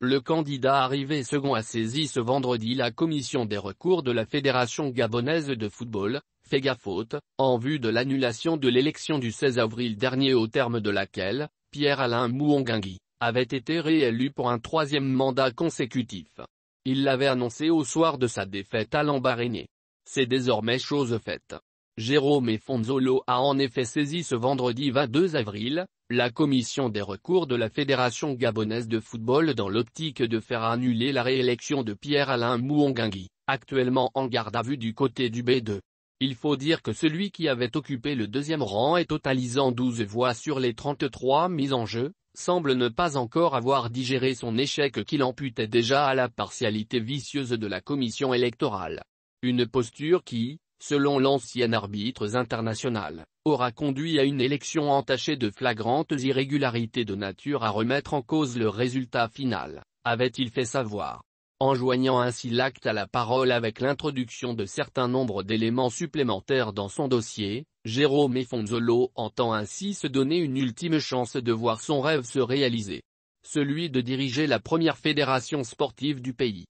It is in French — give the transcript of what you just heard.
Le candidat arrivé second a saisi ce vendredi la commission des recours de la Fédération gabonaise de football, FEGAFOOT, en vue de l'annulation de l'élection du 16 avril dernier au terme de laquelle, Pierre-Alain Mouongangui, avait été réélu pour un troisième mandat consécutif. Il l'avait annoncé au soir de sa défaite à Lambaréné. C'est désormais chose faite. Jérôme Fonzolo a en effet saisi ce vendredi 22 avril, la commission des recours de la Fédération gabonaise de football dans l'optique de faire annuler la réélection de Pierre-Alain Mouongangui, actuellement en garde à vue du côté du B2. Il faut dire que celui qui avait occupé le deuxième rang et totalisant 12 voix sur les 33 mises en jeu, semble ne pas encore avoir digéré son échec qu'il amputait déjà à la partialité vicieuse de la commission électorale. Une posture qui, selon l'ancien arbitre international, aura conduit à une élection entachée de flagrantes irrégularités de nature à remettre en cause le résultat final, avait-il fait savoir En joignant ainsi l'acte à la parole avec l'introduction de certains nombres d'éléments supplémentaires dans son dossier, Jérôme Fonzolo entend ainsi se donner une ultime chance de voir son rêve se réaliser. Celui de diriger la première fédération sportive du pays.